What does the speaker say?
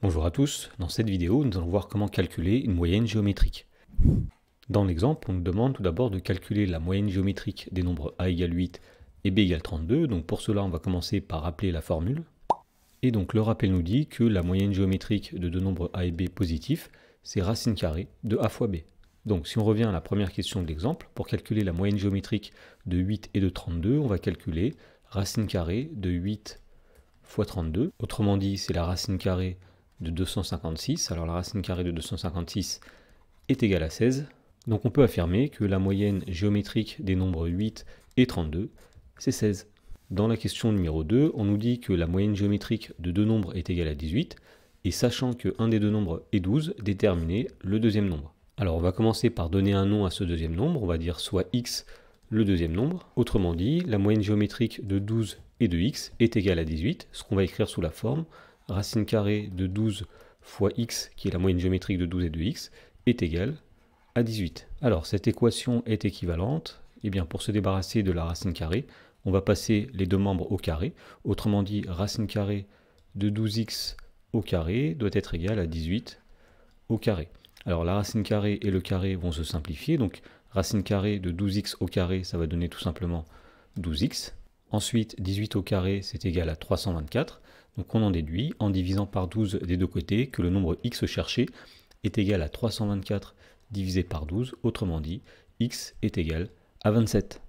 Bonjour à tous, dans cette vidéo nous allons voir comment calculer une moyenne géométrique. Dans l'exemple, on nous demande tout d'abord de calculer la moyenne géométrique des nombres a égale 8 et b égale 32, donc pour cela on va commencer par rappeler la formule. Et donc le rappel nous dit que la moyenne géométrique de deux nombres a et b positifs, c'est racine carrée de a fois b. Donc si on revient à la première question de l'exemple, pour calculer la moyenne géométrique de 8 et de 32, on va calculer racine carrée de 8 fois 32, autrement dit c'est la racine carrée de 256. Alors la racine carrée de 256 est égale à 16. Donc on peut affirmer que la moyenne géométrique des nombres 8 et 32, c'est 16. Dans la question numéro 2, on nous dit que la moyenne géométrique de deux nombres est égale à 18, et sachant que un des deux nombres est 12, déterminer le deuxième nombre. Alors on va commencer par donner un nom à ce deuxième nombre, on va dire soit x le deuxième nombre. Autrement dit, la moyenne géométrique de 12 et de x est égale à 18, ce qu'on va écrire sous la forme racine carrée de 12 fois x, qui est la moyenne géométrique de 12 et de x, est égale à 18. Alors, cette équation est équivalente. Et eh bien, pour se débarrasser de la racine carrée, on va passer les deux membres au carré. Autrement dit, racine carrée de 12x au carré doit être égale à 18 au carré. Alors la racine carrée et le carré vont se simplifier, donc racine carrée de 12x au carré, ça va donner tout simplement 12x. Ensuite, 18 au carré, c'est égal à 324. Donc on en déduit, en divisant par 12 des deux côtés, que le nombre x cherché est égal à 324 divisé par 12. Autrement dit, x est égal à 27.